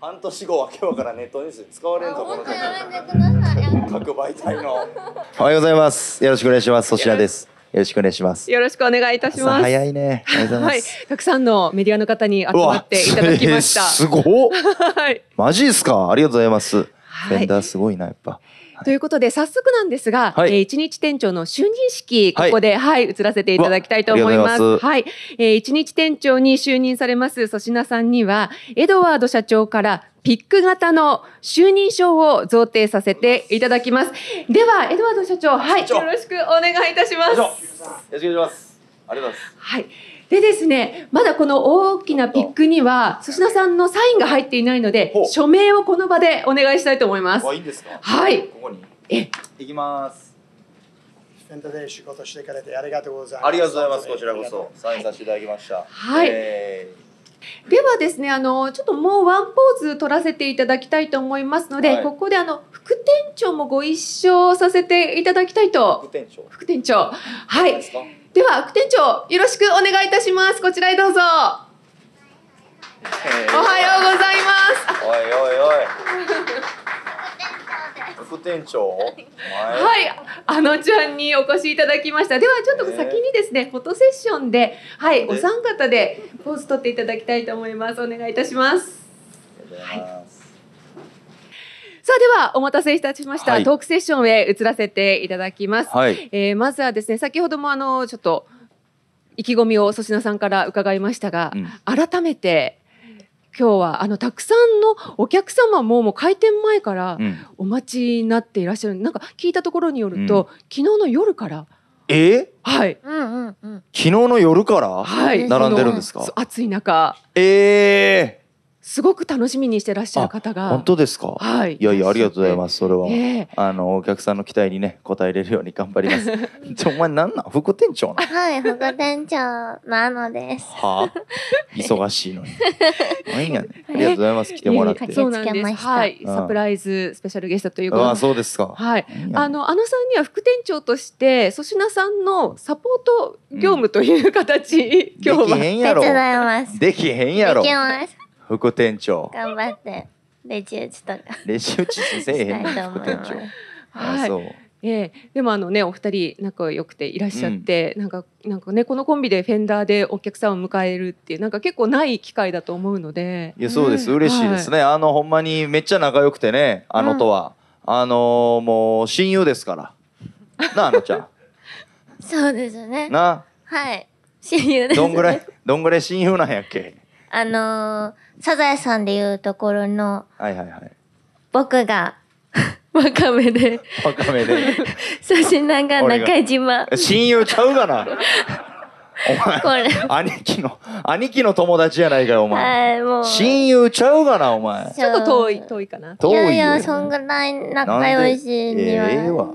半年後は今日からネットニュースで使われんところで各媒体のおはようございますよろしくお願いしますそちらですよろしくお願いします。よろしくお願いいたします。早いね。いはい、たくさんのメディアの方に集まっていただきました。すご はい。マジですか。ありがとうございます。はい、フェンダーすごいなやっぱ。ということで早速なんですが、はい、えー、一日店長の就任式ここで、はい、はい、移らせていただきたいと思います。はい、えー、一日店長に就任されます粗品さんにはエドワード社長からピック型の就任証を贈呈させていただきます。ではエドワード社長、はい、よろしくお願いいたします。よろしくお願いします。ありがとうございます。はい。でですね、まだこの大きなピックには、粗品さんのサインが入っていないので、署名をこの場でお願いしたいと思います。いいすはい。ここに。え、いきます。イベントで仕事してくれてありがとうございます。ありがとうございます。こちらこそ、サインさせていただきました。はい。えーではですねあのちょっともうワンポーズ取らせていただきたいと思いますので、はい、ここであの副店長もご一緒させていただきたいと副店長副店長はいでは副店長よろしくお願いいたしますこちらへどうぞおはようございますおいおいおい店長。はい、あのちゃんにお越しいただきました。ではちょっと先にですね、えー、フォトセッションで、はい、お三方でポーズ取っていただきたいと思います。お願いいたします。はい、さあではお待たせいたしました、はい、トークセッションへ移らせていただきます、はい、えー、まずはですね先ほどもあのちょっと意気込みを粗品さんから伺いましたが、うん、改めて今日はあのたくさんのお客様ももう開店前からお待ちになっていらっしゃる、うん、なんか聞いたところによると、うん、昨日の夜からえはい、うんうんうん、昨日の夜から並んでるんですか、暑い中ええーすごく楽しみにしてらっしゃる方が本当ですか、はい、いやいやありがとうございますそれは、えー、あのお客さんの期待にね応えれるように頑張ります お前なんなん副店長はい副店長なのですはあ、忙しいのになやねありがとうございます来てもらって、えー、そうなんですはい、サプライズスペシャルゲストということあそうですかはいあのあのさんには副店長として粗品さんのサポート業務という形、うん、今日はできへんやろできへんやろできます副店長。頑張って。レジ打ちとか。レジ打ちせえへん副店長。あい。そう。えー、でもあのねお二人仲良くていらっしゃって、うん、なんかなんかねこのコンビでフェンダーでお客さんを迎えるっていうなんか結構ない機会だと思うのでいやそうです、うん、嬉しいですね、はい、あのほんまにめっちゃ仲良くてねあのとは、うん、あのー、もう親友ですからなあのちゃん そうですねなはい親友です、ね、どんぐらいどんぐらい親友なんやっけあのーサザエさんでいうところの、はいはいはい。僕が、わかめで。わかめで。そな品が中島。親友ちゃうがな。お前、兄貴の、兄貴の友達やないかよ、お前。親友ちゃうがな、お前。ちょっと遠い、遠いかな。遠い。いやいや、そんぐらい仲良しには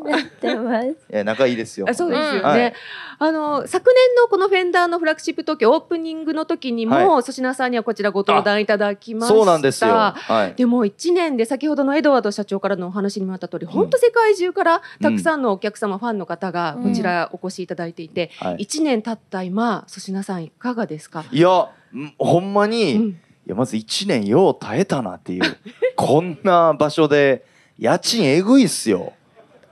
なってます。えー、仲いいですよ。あそうですよね。はいあの昨年のこのフェンダーのフラッグシップ東京オープニングの時にも粗品、はい、さんにはこちらご登壇いただきましたそうなんですよ、はい、でも1年で先ほどのエドワード社長からのお話にもあった通り、本当世界中からたくさんのお客様、うん、ファンの方がこちらお越しいただいていて、うん、1年経った今粗品さんいかがですかいやほんまに、うん、いやまず1年よう耐えたなっていうこんな場所で家賃えぐいっすよ。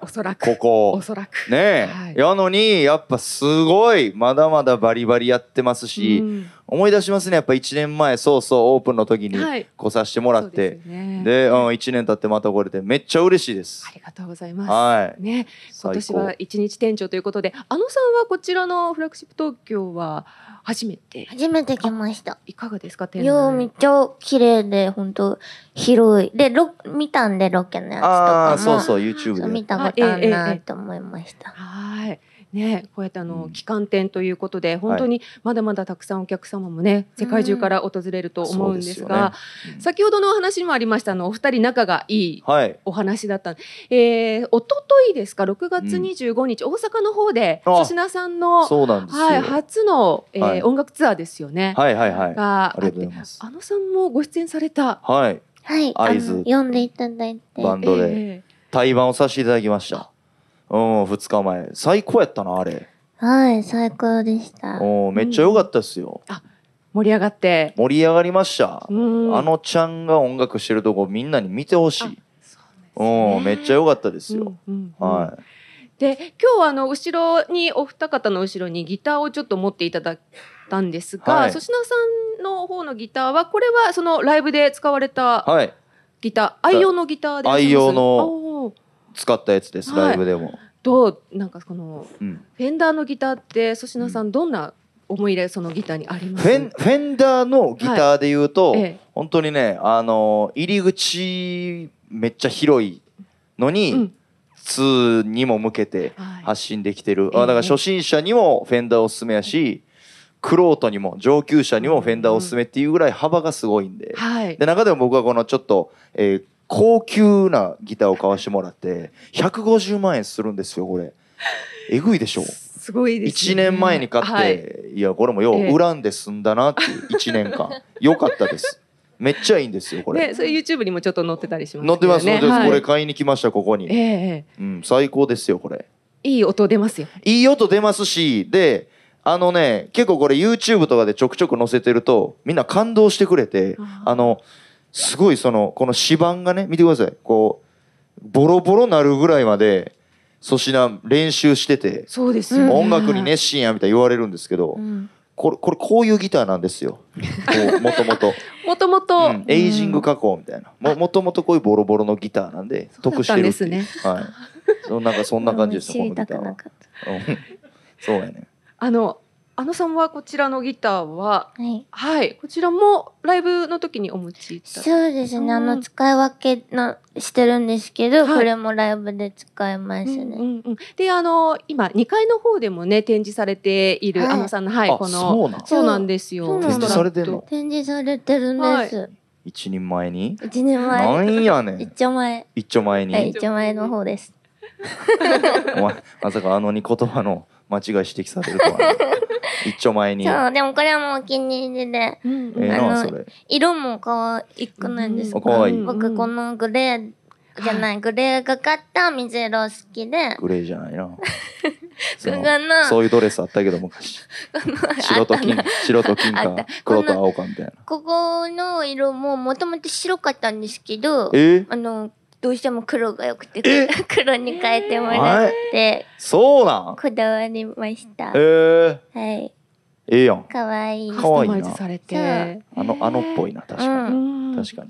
おそらくここおそらくねえ、はい、やのにやっぱすごいまだまだバリバリやってますし、うん、思い出しますねやっぱ1年前そうそうオープンの時に来させてもらって、はい、で、ねで、うん、1年経ってまた来れてめっちゃ嬉しいですありがとうございます、はい、ね、今年は一日店長ということであのさんはこちらのフラッグシップ東京は初めて初めて来ましたいかがですか店長めっちゃ綺麗で本当広いでロ見たんでロケのやつとかもそうそう YouTube で見たことあるなと思いました、えーえーえー、はいね、こうやってあの旗艦店ということで本当にまだまだたくさんお客様もね世界中から訪れると思うんですが、先ほどのお話にもありましたあのお二人仲がいいお話だった、はいえー、おとといですか6月25日、大阪の方で粗品さんのはい、初の、えー音楽ツアーですよね。はいはいはい、があってあのさんもご出演された。はいはい、あの読んでいただいてバンドで、対バンをさせていただきました。うん2日前最高やったなあれはい最高でしたおめっちゃ良かったですよ、うん、あ盛り上がって盛り上がりましたあのちゃんが音楽してるとこみんなに見てほしいうおめっちゃ良かったですよ、うんうんうん、はいで今日はあの後ろにお二方の後ろにギターをちょっと持っていただいたんですが粗品、はい、さんの方のギターはこれはそのライブで使われたギター、はい、愛用のギターです愛用の使ったやつです、はい、ライブでも。どうなんかこの、うん、フェンダーのギターって粗品さんどんな思い入れそのギターにありますフェンフェンダーのギターでいうと、はい、本当にねあの入り口めっちゃ広いのに、うん2にも向けて発信できてる、はい、あだから初心者にもフェンダーおすすめやし、くろうとにも上級者にもフェンダーおすすめっていうぐらい幅がすごいんでうん、で中でも僕はこのちょっと、えー、高級なギターを買わしてもらって150万円するんですよこれえぐいでしょうすごいですね1年前に買って、はい、いやこれもよう恨んで済んだなっていう1年間 よかったですめっちゃいいんですよこれ。ね、それ YouTube にもちょっと載ってたりします、ね、載ってます載ってます、はい、これ買いに来ましたここに、ええうん、最高ですよこれいい音出ますよいい音出ますしであのね結構これ YouTube とかでちょくちょく載せてるとみんな感動してくれてあの「すごいその、この指板がね、見てください。こう、ボロボロなるぐらいまで、粗品練習してて、そうですね、音楽に熱心やみたいに言われるんですけど、うん、これ、これこういうギターなんですよ。もともと。もともと。エイジング加工みたいな。ももともとこういうボロボロのギターなんで、得してるっていう。ね、はい。そなんかそんな感じですよ、このギターは。そうやね。あの、あのさんはこちらのギターは、はい、はい、こちらもライブの時にお持ちそうですね、うん、あの使い分けのしてるんですけど、はい、これもライブで使いますね。うんうんうん、であの今2階の方でもね展示されている、はい、あのさんのはいこのそうなんですよ展示されてる展示されてるんです。一人前に一人前なんやね一丁前一丁前に、一丁前の方です お前まさかあの二言葉の間違い指摘されるとは、一丁前にそうでもこれはもうお気に入りで、うん、えー、それ色も可愛くないですか、うん、僕このグレーじゃない、グレーがかった水色好きで。グレーじゃないな。そのそういうドレスあったけど昔。白と金、白と金か黒と青かみたいな。ここの色ももともと白かったんですけど、えー、あの、どうしても黒が良くて 黒に変えてもらってそうなんこだわりましたえー、はいええやんかわいいかわいいなあのあのっぽいな確かに、うん、確かに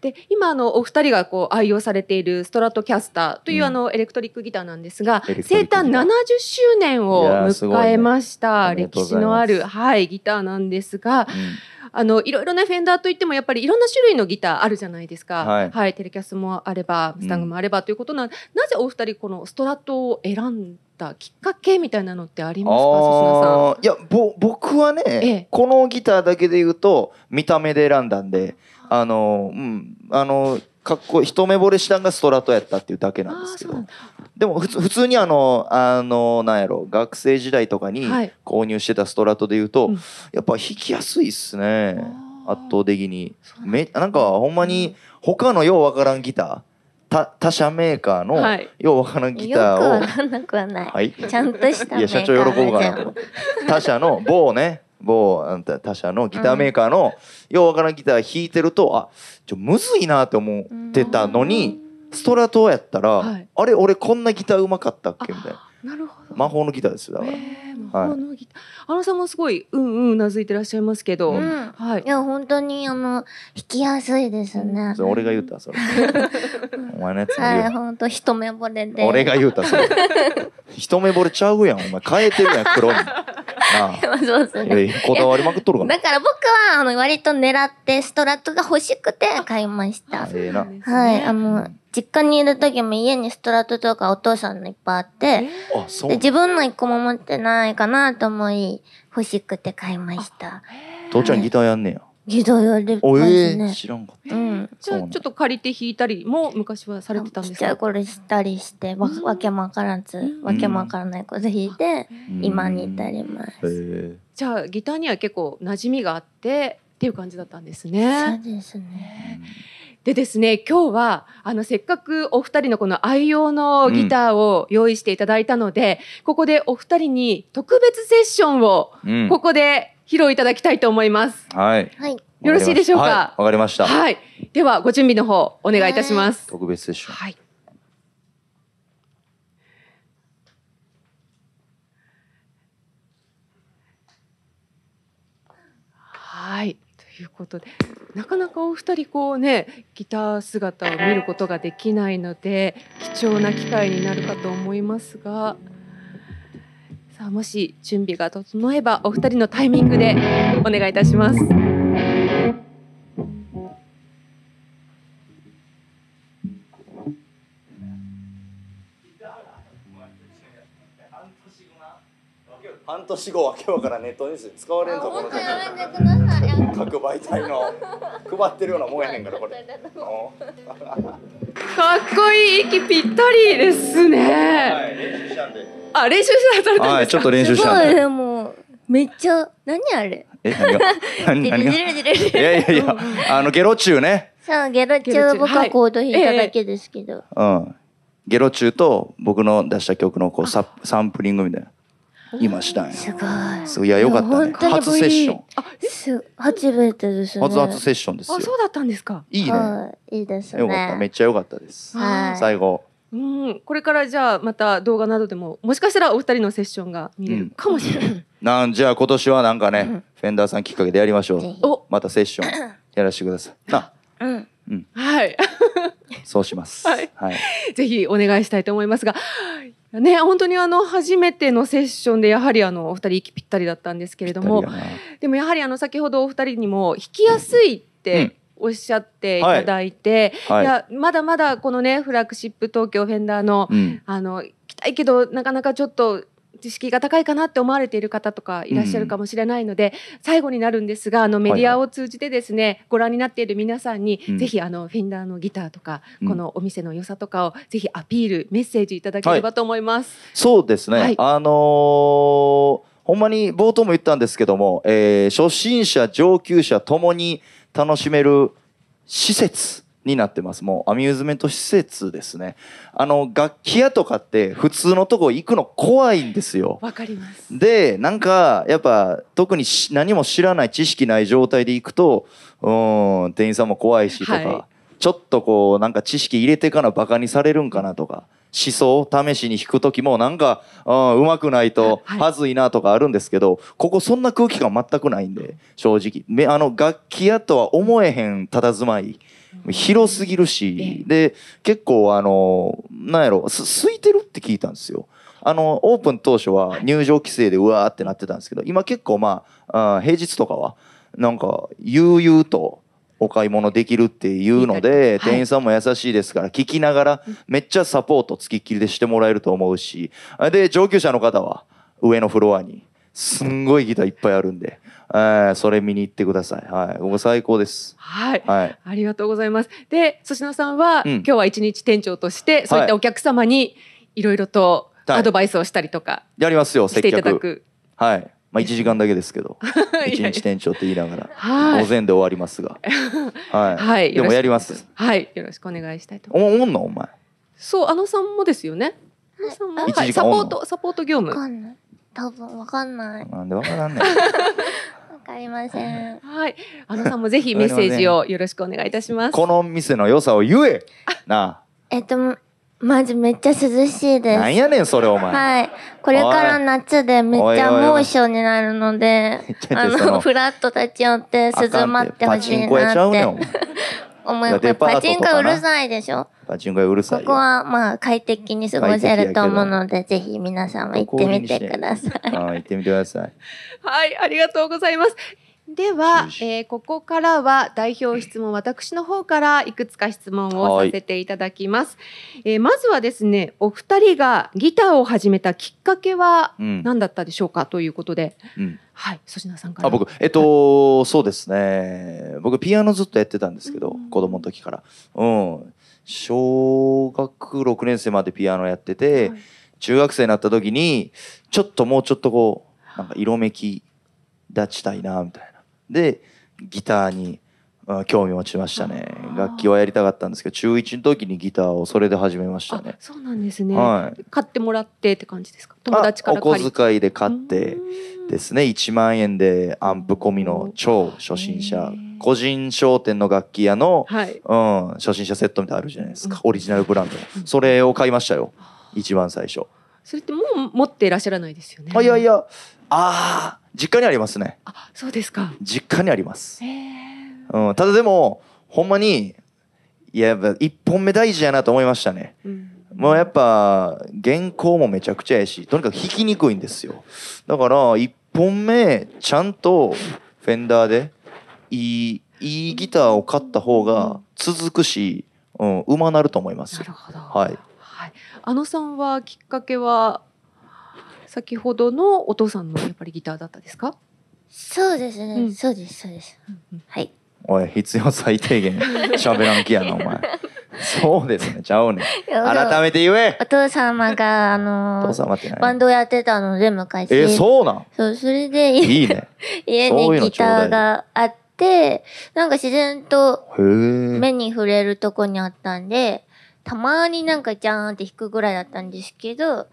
で今あのお二人がこう愛用されているストラトキャスターという、あのエレクトリックギターなんですが、うん、生誕70周年を迎えました、ね、歴史のあるはいギターなんですが、うあのいろいろなフェンダーといってもやっぱりいろんな種類のギターあるじゃないですか、はい、はい、テレキャスもあればスタングもあればということな、ん、なぜお二人このストラットを選んだきっかけみたいなのってありますかいやぼ僕はね、ええ、このギターだけで言うと見た目で選んだんであの、うん、あのかっこ一目惚れしたんがストラトやったっていうだけなんですけどでも普通普通にあのあのなんやろ学生時代とかに購入してたストラトでいうと、はい、やっぱ弾きやすいっすね、うん、圧倒的にめなんかほんまに他のようわからんギター他社メーカーの、はい、ようわからんギターをよくわかんなくはない、はい、ちゃんとしたメーカーいや社長喜ぶかな他社の某ね某他社のギターメーカーの、ようわからんギター弾いてるとあちょむずいなって思ってたのに、ストラトやったら、はい、あれ俺こんなギターうまかったっけみたいな。なるほど魔法のギターですよだから、えー、魔法のギター、はい、あのさんもすごいうんうんうなずいてらっしゃいますけど、うん、はい、いや本当にあの弾きやすいですね、うん、俺が言うたそれ お前のやつはい本当一目惚れで俺が言うたそれ一目惚れちゃうやんお前変えてるやん黒に そうそう、ね、こだわりまくっとるかだから僕はあの割と狙ってストラットが欲しくて買いました。ええな。はい、あの、実家にいる時も家にストラットとかお父さんのいっぱいあって、で自分の一個も持ってないかなと思い欲しくて買いました。父ちゃんギターやんねや。ギターやれおえー、知らんかった。うん、じゃあちょっと借りて弾いたりも昔はされてたんですか。ちっちゃい頃したりしてわわけもわからず、うわけもわからないこと弾いて、今に至ります。えー、じゃあギターには結構馴染みがあってっていう感じだったんですね。そうですね。でですね、今日はあのせっかくお二人のこの愛用のギターを用意していただいたので、ここでお二人に特別セッションをここで、うん披露いただきたいと思います。はい。はい。よろしいでしょうか。わ、はい、かりました。はい。ではご準備の方お願いいたします。特別セッション。はい。はい。ということでなかなかお二人こうねギター姿を見ることができないので貴重な機会になるかと思いますが。さあもし準備が整えばお二人のタイミングでお願いいたします。半年後は今日からネットニュース使われんぞこの時各媒体の配ってるようなもんやねんからこれ かっこいい息ぴったりですね、はいあ、練習して働いたんですか。ちょっと練習したんでもめっちゃ何あれ。え、何が。何 が。いやいやいや、あのゲロ中ね。そう、ゲロ中僕はコード弾いただけですけど。うん。ゲロ中と僕の出した曲のこうササンプリングみたいな。今したんや。すごい。いや、よかったね。初セッション。あ、初です初初セッションですあ、そうだったんですか。いいね。いいですよかった。めっちゃよかったです。最後、うん、これからじゃあまた動画などでももしかしたらお二人のセッションが見れるかもしれない、うん、なんじゃあ今年はなんかね、うん、フェンダーさんきっかけでやりましょうまたセッションやらせてくださいな、うん、うん、はいそうします、はい、はい、ぜひお願いしたいと思いますがね本当にあの初めてのセッションでやはりあのお二人息ぴったりだったんですけれどもでもやはりあの先ほどお二人にも弾きやすいって、おっしゃっていただいて、はい、いやまだまだこのねフラッグシップ東京フェンダーの、うん、あの行きたいけどなかなかちょっと知識が高いかなって思われている方とかいらっしゃるかもしれないので、うん、最後になるんですがあのメディアを通じてですね、はいはい、ご覧になっている皆さんに、うん、ぜひあのフェンダーのギターとか、うん、このお店の良さとかをぜひアピールメッセージいただければと思います。はい、そうですね、はい、あのー、ほんまに冒頭も言ったんですけども、えー、初心者上級者ともに楽しめる施設になってます。もうアミューズメント施設ですね。あの楽器屋とかって普通のとこ行くの怖いんですよ。わかります。で、なんかやっぱ特に何も知らない知識ない状態で行くと、うん、店員さんも怖いしとか、はい、ちょっとこうなんか知識入れてからバカにされるんかなとか。思想を試しに弾く時もなんか、うん、うまくないとはずいなとかあるんですけど、はい、ここそんな空気感全くないんで正直あの楽器屋とは思えへん佇まい広すぎるし、で結構あのなんやろ空いてるって聞いたんですよ。あのオープン当初は入場規制でうわーってなってたんですけど今結構まああ平日とかはなんか悠々とお買い物できるっていうので、店員さんも優しいですから、聞きながら、めっちゃサポートつきっきりでしてもらえると思うし、で、上級者の方は上のフロアに、すんごいギターいっぱいあるんで、えそれ見に行ってください。はい。も最高です。はい。はい。ありがとうございます。で、粗品さんは、今日は一日店長として、そういったお客様に、いろいろとアドバイスをしたりとか、やりますよ、接客。はい。まあ、1時間だけですけど1 日店長って言いながらはい、午前で終わりますが、はい、はい、でもやりますはいよろしくお願いしたいとおおんのお前そうあのさんもですよね、はい、さんも、はい、サポートサポート業務わかんない多分わかんないなんでわからんねんわかりません。はい、あのさんもぜひメッセージをよろしくお願いいたします。この店の良さを言え。なあ。えっと、マジめっちゃ涼しいです。なんやねん、それお前。はい。これから夏でめっちゃ猛暑になるので、あの、フラット立ち寄って涼まってほしいなって。お前。ます。パチンコうるさいでしょパチンコうるさい。ここはまあ快適に過ごせると思うので、ぜひ皆さんも行ってみてください。行ってみてください。はい、ありがとうございます。では、えー、ここからは代表質問私の方からいくつか質問をさせていただきます、えー、まずはですねお二人がギターを始めたきっかけは何だったでしょうか、うん、ということで、うん、はい粗品さんからあ僕えっと、はい、そうですね僕ピアノずっとやってたんですけど、うん、子供の時からうん小学6年生までピアノやってて、はい、中学生になった時にちょっともうちょっとこうなんか色めき立ちたいなみたいなでギターに興味持ちましたね楽器はやりたかったんですけど中1の時にギターをそれで始めましたねそうなんですね、はい、買ってもらってって感じですか友達からお小遣いで買ってですね1万円でアンプ込みの超初心者個人商店の楽器屋の、はい、うん、初心者セットみたいなあるじゃないですか、うん、オリジナルブランド、うん、それを買いましたよ一番最初それってもう持っていらっしゃらないですよねいやいやああ実家にありますねあそうですか実家にあります、うん、ただでもほんまにいや1本目大事やなと思いましたね、うん、もうやっぱ原稿もめちゃくちゃやしとにかく弾きにくいんですよだから1本目ちゃんとフェンダーでいいいいギターを買った方が続くし、うん、うまなると思いますなるほどはい、はい、あのさんはきっかけは先ほどのお父さんのやっぱりギターだったですかそうですね、うん、そうですそうです、うんはいおい必要最低限喋らんきやなお前 そうですねちゃうね改めて言えお父様があのー、バンドやってたので昔えそうなんそうそれでいいね 家にギターがあってなんか自然と目に触れるとこにあったんでたまになんかジャーンって弾くぐらいだったんですけど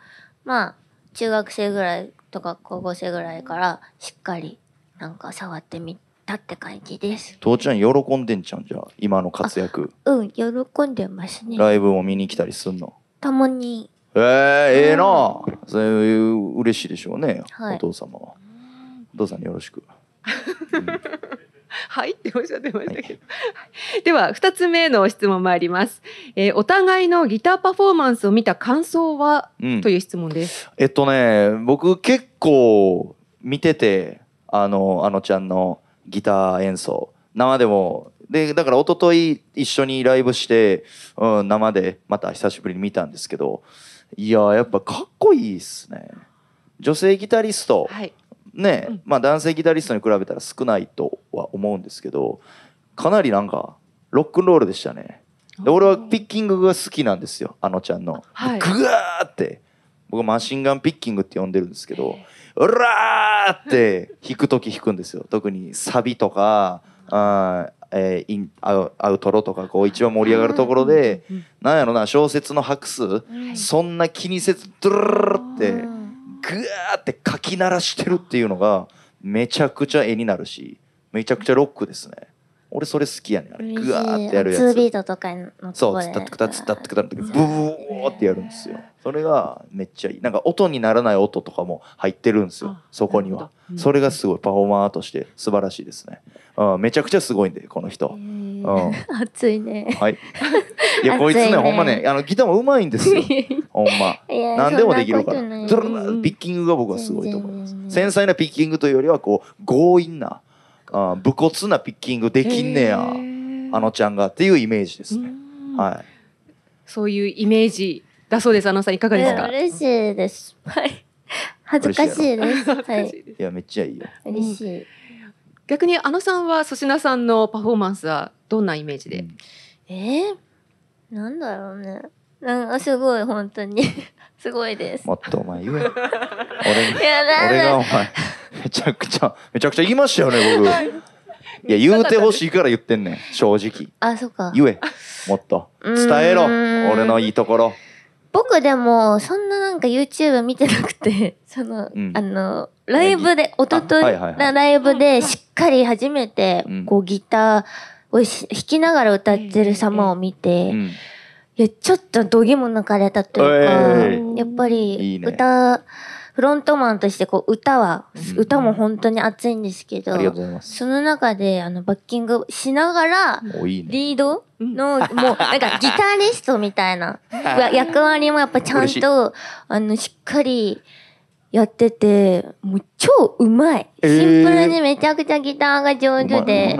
まあ中学生ぐらいとか高校生ぐらいからしっかりなんか触ってみたって感じです父ちゃん喜んでんじゃんじゃあ今の活躍うん喜んでますねライブも見に来たりすんのたまにえー、ええー、な、うん、そういう嬉しいでしょうね、はい、お父様はお父さんによろしく、うんはいっておっしゃってましたけど、では2つ目の質問もあります、えー、お互いのギターパフォーマンスを見た感想は、うん、という質問ですえっとね僕結構見ててあのあのちゃんのギター演奏生でもでだから一昨日一緒にライブして、うん、生でまた久しぶりに見たんですけどいややっぱかっこいいっすね女性ギタリスト、はい、ね、うん、まあ、男性ギタリストに比べたら少ないとは思うんですけどかなりなんかロックンロールでしたねで俺はピッキングが好きなんですよあのちゃんの、はい、グワーって僕マシンガンピッキングって呼んでるんですけどうらーって弾く時弾くんですよ特にサビとかあえー、インアウトロとかこう一番盛り上がるところで、何なんやろな小説の拍数、はい、そんな気にせずドゥルルルって。ぐーってかき鳴らしてるっていうのがめちゃくちゃ絵になるしめちゃくちゃロックですね俺それ好きやねあれぐーってやるやつ2ビートとかのそうつったってくたつったってくたってブーってやるんですよそれがめっちゃいいなんか音にならない音とかも入ってるんですよそこには、それがすごいパフォーマーとして素晴らしいですね、うん、めちゃくちゃすごいんでこの人、うん、熱いねはいいやこいつねほんまねあのギターもうまいんですよ ほんま何でもできるからピッキングが僕はすごいと思います繊細なピッキングというよりはこう強引なあ武骨なピッキングできんねやあのちゃんがっていうイメージですねはいそういうイメージだそうですあのさんいかがですか嬉しいですはい 恥ずかしいです。い。いやめっちゃいいよ。嬉しい。逆にあのさんは粗品さんのパフォーマンスはどんなイメージで？うん、えー、なんだろうねなんかすごい本当に すごいですもっとお前言え俺や俺がお前めちゃくちゃめちゃくちゃ言いましたよね僕いや言うてほしいから言ってんねん正直あそっか言えもっと伝えろ俺のいいところ僕でもそんななんか YouTube 見てなくて その、うんあのライブで一昨日いのライブでしっかり初めてこうギターを弾きながら歌ってる様を見て、いやちょっと度肝抜かれたというか、えー、やっぱり歌いい、ねフロントマンとしてこう歌は、歌も本当に熱いんですけど、その中であのバッキングしながら、リードの、もうなんかギタリストみたいな役割もやっぱちゃんと、あの、しっかりやってて、もう超うまい。シンプルにめちゃくちゃギターが上手で。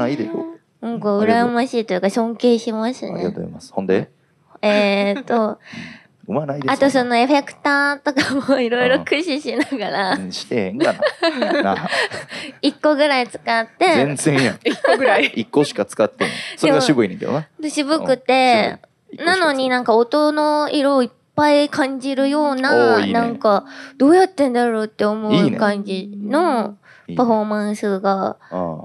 なんか羨ましいというか尊敬しますね。ありがとうございます。ほんでえっと、うまないです、あとそのエフェクターとかもいろいろ駆使しながら、してへんがな。一個ぐらい使って。全然やん。一個ぐらい。一個しか使ってん。それが渋いねんけどな。で渋くて、なのになんか音の色いっぱい感じるような、いいね、なんか、どうやってんだろうって思う感じの、いいねパフォーマンスが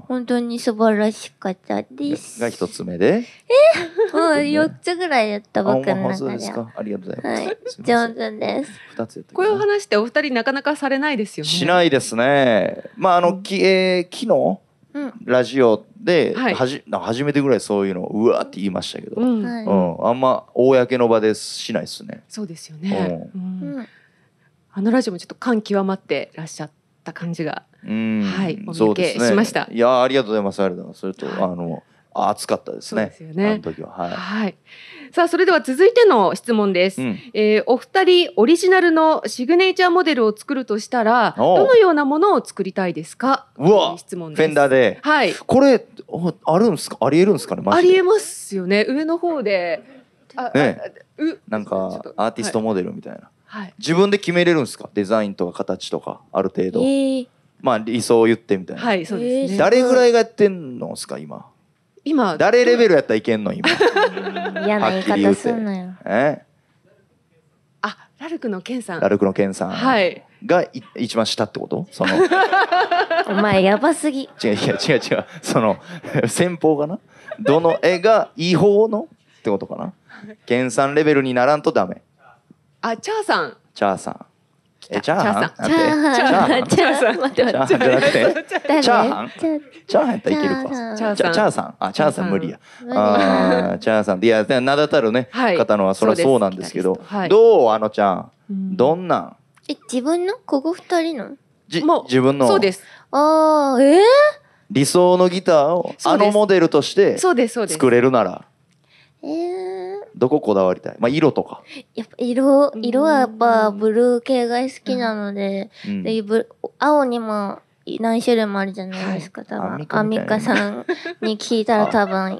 本当に素晴らしかったです。が一つ目で。え、もう四つぐらいやった僕の中で。ありがとうございます。上手です。二つこういう話ってお二人なかなかされないですよね。しないですね。まああのき、え昨日。ラジオではじ、は初めてぐらいそういうのうわって言いましたけど、うん、あんま公の場でしないですね。そうですよね、うん、あのラジオもちょっと感極まってらっしゃっった感じが、はい、お見受けしました。ね、いやありがとうございます。ありがとうございます。それと、はい、あの暑かったですね。すねは、はい、はい。さあそれでは続いての質問です、うん、えー、お二人オリジナルのシグネチャーモデルを作るとしたらどのようなものを作りたいですかうわ質問フェンダーで、はい、これあるんですかありえるんですかねありえますよね上の方であ、ね、うなんかアーティストモデルみたいな、はいはい、自分で決めれるんですかデザインとか形とかある程度、えー、まあ理想を言ってみたいなはいそうです、ね、誰ぐらいがやってんのですか今今誰レベルやったらいけんの今嫌な言い方すんなよえあラルクのケンさんラルクのケンさんはいがい一番下ってことその お前やばすぎ違う違う違う違うその先方がなどの絵が違法のってことかな研さんレベルにならんとダメあチャーさんチャーさんえチャーハンチャーハンチャーさん。待って待ってチャーさん。じゃなくてチャーさん。チャーハンやったらいけるかチャーさんあチャーさん無理やあチャーさんいや名だたるね方のはそれはそうなんですけどどうあのちゃんどんなえ自分のここ二人のじ自分のそうですああえ理想のギターをあのモデルとしてそそううでです、す。作れるならええ。どここだわりたいまあ色とかやっぱ色色はやっぱブルー系が好きなのでうん、で青にも何種類もあるじゃないですか、多分アンミカさんに聞いたら 多分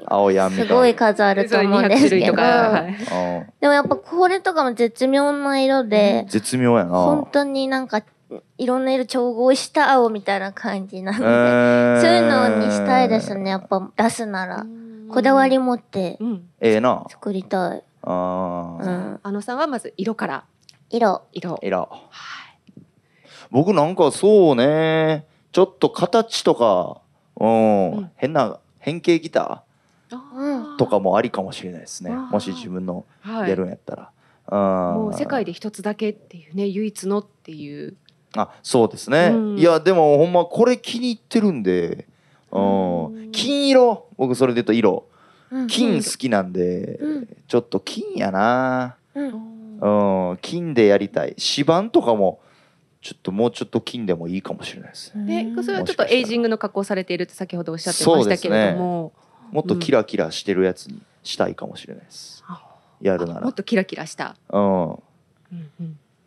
すごい数あると思うんですけど、でもやっぱこれとかも絶妙な色で、絶妙やな本当になんかいろんな色調合した青みたいな感じなので、そういうのにしたいですねやっぱ出すなら。こだわり持ってええな作りたいあ,、うん、あのさんはまず色から色色色、はい、僕なんかそうねちょっと形とか、うん、変な変形ギターとかもありかもしれないですねもし自分のやるんやったら、はい、もう世界で一つだけっていうね唯一のっていうあそうですね、うん、いやでもほんまこれ気に入ってるんで金色僕それで言うと色、うん、金好きなんで、うん、ちょっと金やな、うん、金でやりたい指板とかもちょっともうちょっと金でもいいかもしれないですね。それはちょっとエイジングの加工されていると先ほどおっしゃってましたけれども、ね、もっとキラキラしてるやつにしたいかもしれないです。やるならもっとキラキラした。うん、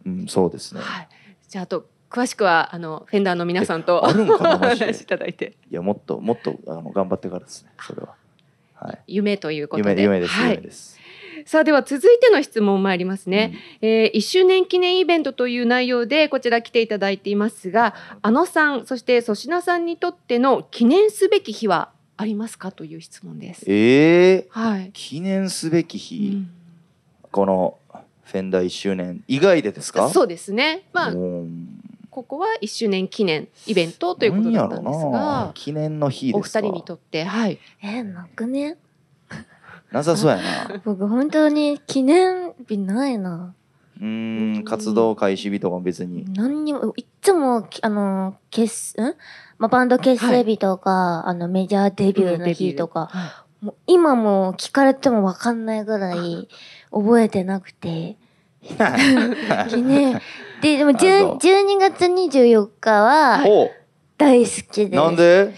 うん、そうですね。はい、じゃあと詳しくはあのフェンダーの皆さんとお話しいただいていやもっともっとあの頑張ってからですねそれは、はい、夢ということで夢です、はい、夢ですさあでは続いての質問参りますね、うん、えー、1周年記念イベントという内容でこちら来ていただいていますがあのさんそして粗品さんにとっての記念すべき日はありますかという質問ですえー、はい、記念すべき日、うん、このフェンダー1周年以外でですかそうですねまあここは1周年記念イベントということだったんですが記念の日お二人にとってはいえー、なくねなさそうやな 僕本当に記念日ないなうん活動開始日とかも別に何にもいつもあの結ん、まあ、バンド結成日とか、はい、あのメジャーデビューの日とか、もう今も聞かれても分かんないぐらい覚えてなくて記 念。で、でも1 2月24日は大好きです。なんで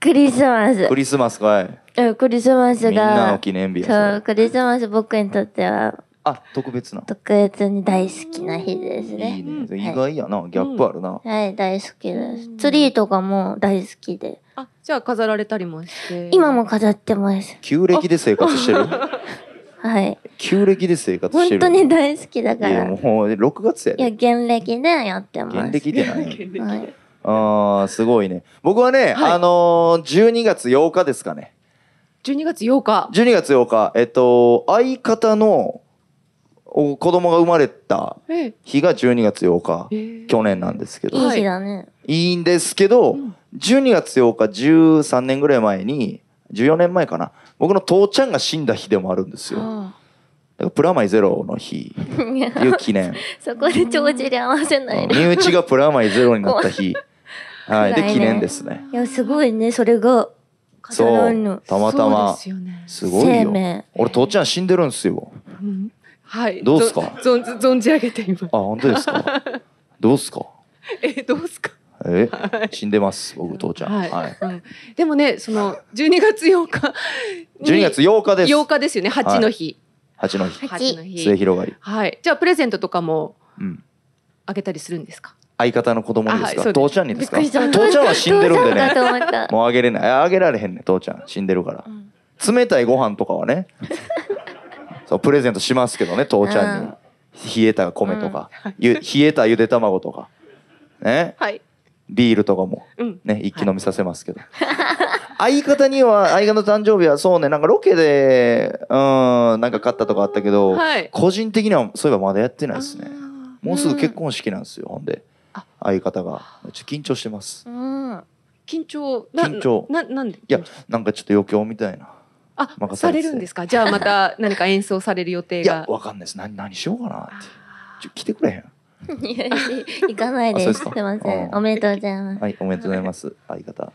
クリスマス。クリスマスかい。うんクリスマスみんなのが、記念日そそう、クリスマス僕にとってはあ特別な特別に大好きな日ですいいね。意外やな、ギャップあるな。はい、大好きです。ツリーとかも大好きで。あじゃあ飾られたりもして今も飾ってます。旧暦で生活してる はい。旧暦で生活してる。本当に大好きだから。いや、もう6月やで。いや、現暦でやってます。現暦でない。はい、ああ、すごいね。僕はね、はい、あのー、12月8日ですかね。12月8日。12月8日。えっと、相方の子供が生まれた日が12月8日、えー、去年なんですけど。いいいいんですけど、うん、12月8日13年ぐらい前に、14年前かな僕の父ちゃんが死んだ日でもあるんですよ。プラマイゼロの日いう記念 そこで帳尻合わせないで、身内がプラマイゼロになった日 はい、で記念ですねいやすごいねそれがそうたまたます,、ごいよ俺父ちゃん死んでるんですよ、うん、はいどうすか存じ上げていますあ本当ですか どうすかえどうすかえ、死んでます僕父ちゃん、はい、はい、でもねその12月8日12月8日です8日ですよね8の日、はい、8の日八の日末広がりはいじゃあプレゼントとかもあげたりするんですか、相方の子供ですか、父ちゃんにですか父ちゃんは死んでるんでねもうあげれないあげられへんね父ちゃん死んでるから、うん、冷たいご飯とかはね そうプレゼントしますけどね父ちゃんに、冷えた米とか、うん、冷えたゆで卵とかね、はい、ビールとかもね、一気飲みさせますけど、相方には相方の誕生日はそうねなんかロケでうんなんか買ったとかあったけど、個人的にはそういえばまだやってないですねもうすぐ結婚式なんですよ、ほんで相方がちょ緊張してます、緊張緊張ななんでいやなんかちょっと余興みたいなあ任されるんですかじゃあまた何か演奏される予定がいやわかんないです何何しようかなって来てくれへん 行かないです。すみません。おめでとうございます。はい、おめでとうございます。相方。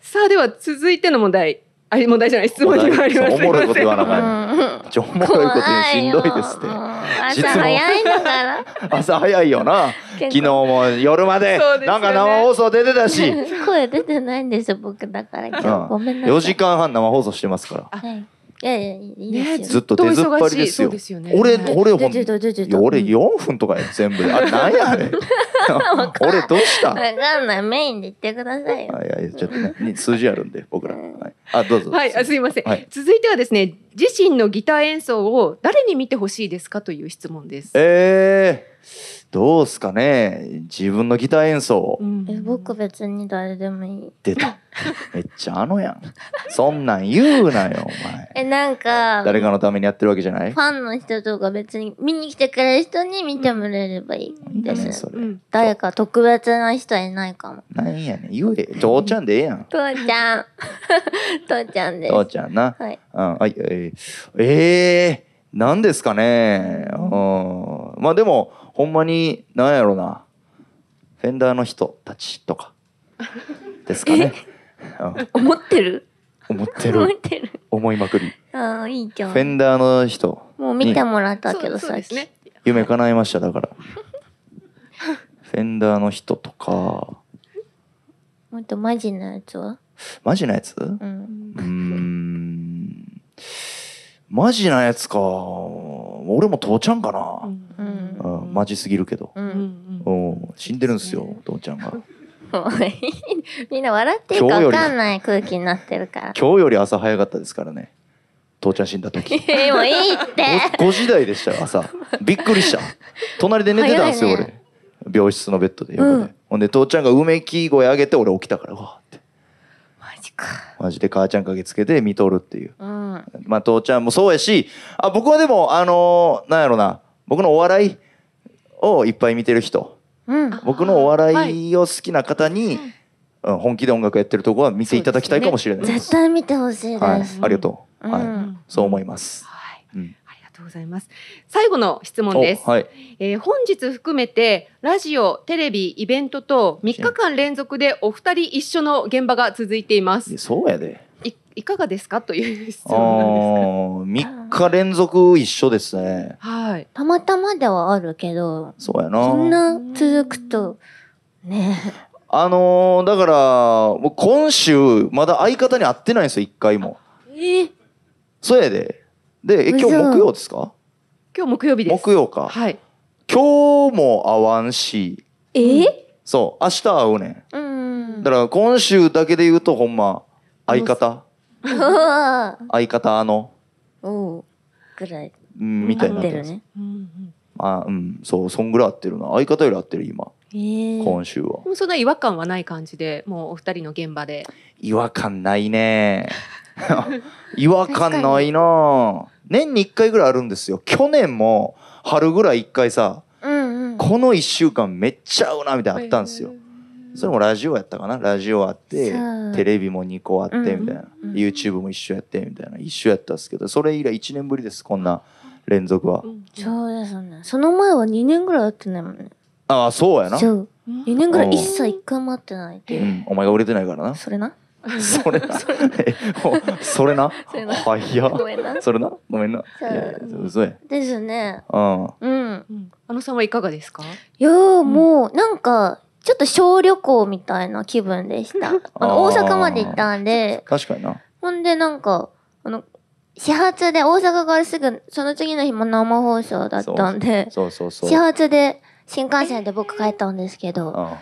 さあ、では続いての問題。あ、問題じゃない、質問に回ります。おもろいこと言わなかった。おもろいこと言しんどいですって。朝早いんだから。朝早いよな。昨日も夜まで、なんか生放送出てたし。声出てないんですよ、僕だから。今日ごめんなさい。4時間半生放送してますから。はい。いやいやいいですよ、ね、ずっと出ずっぱりですよ。すよね、俺俺ほん俺四分とかや全部あなんやね 俺どうした？わかんないメインで言ってくださいよ。いやいやちょっと、ね、数字あるんで僕ら。はい、あどうぞ。はいあすいません、はい、続いてはですね自身のギター演奏を誰に見てほしいですかという質問です。ええーどうすかね自分のギター演奏、うん、え僕別に誰でもいい出た めっちゃあのやんそんなん言うなよお前えなんか誰かのためにやってるわけじゃないファンの人とか別に見に来てくれる人に見てもらえればいいです、ね、それ誰か特別な人いないかもなんやねん言え父ちゃんでええやん 父ちゃん 父ちゃんです父ちゃんなはい、うん、はいええー、何ですかねうんまあでもほんまに何やろうなフェンダーの人たちとかですかね。思ってる思ってる思ってる思いまくりああいいじゃんフェンダーの人もう見てもらったけどさっき、ね、夢叶えましただからフェンダーの人とかもっとマジなやつはマジなやつうんマジなやつか俺も父ちゃんかな、うんうん、マジすぎるけど、うんうん、死んでるんですよ父ちゃんが。みんな笑っていいか分かんない空気になってるから今日より朝早かったですからね父ちゃん死んだ時もういいって 5, 時台でした朝びっくりした隣で寝てたんですよ、ね、俺病室のベッドでで、うん、ほんで父ちゃんがうめき声上げて俺起きたからわマジで母ちゃん駆けつけて見とるっていう、うん、まあ父ちゃんもそうやしあ僕はでもあのー、なんやろな僕のお笑いをいっぱい見てる人、うん、僕のお笑いを好きな方に、はい、本気で音楽やってるとこは見ていただきたいかもしれないです、ね、絶対見てほしいです、はい、ありがとう、はい、そう思います、はいうん、とうございます。最後の質問です。はい、えー、本日含めてラジオ、テレビ、イベントと3日間連続でお二人一緒の現場が続いています。そうやで。いいかがですかという質問なんですか。3日連続一緒ですね。はい。たまたまではあるけど、そうやな。そんな続くとね。あのー、だからもう今週まだ相方に会ってないんですよ一回も。えー、そうやで。で今日木曜ですか今日木曜日です木曜かはい今日も会わんしえー、そう明日会うねんだから今週だけで言うとほんま相方 相方あのおぐらい、うん、みたいな、ね、まあうんそうそんぐらい合ってるな相方より合ってる今今週はもうそんな違和感はない感じでもうお二人の現場で違和感ないね 違和感ないな年に1回ぐらいあるんですよ去年も春ぐらい1回さ、うんうん、この1週間めっちゃ合うなみたいなあったんですよ、それもラジオやったかなラジオあってテレビも2個あってみたいな、うんうん、YouTube も一緒やってみたいな一緒やったんですけどそれ以来1年ぶりですこんな連続は、そうですねその前は2年ぐらいやってないもんねああそうやなそう4年ぐらい一切一回も会ってないっていう、うん、お前が売れてないからなそれなそれな それなはいやそれなごめんな嘘やですねうんうん、あのさんはいかがですかいやもうなんかちょっと小旅行みたいな気分でした あの大阪まで行ったんで確かになほんでなんかあの始発で大阪からすぐその次の日も生放送だったんでそうそうそう始発で新幹線で僕帰ったんですけど、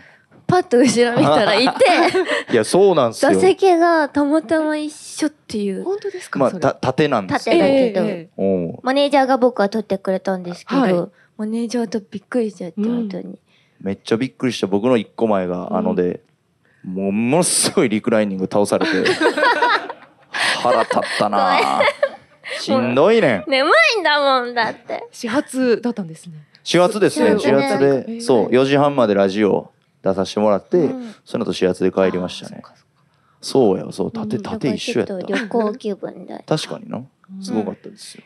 パッと後ろ見たらいて いやそうなんですよ座席がたまたま一緒っていう本当ですかまあた縦なんですけど、えーマネージャーが僕は取ってくれたんですけど、マネージャーとびっくりしちゃって、ん、本当にめっちゃびっくりした僕の一個前があので、もうものすごいリクライニング倒されて 腹立ったなしんどいね眠いんだもんだって始発だったんですね始発ですね始発でそう4時半までラジオ出させてもらって、その後始発で帰りましたねそうやそう縦縦一緒やった、旅行気分だ確かになすごかったですよ、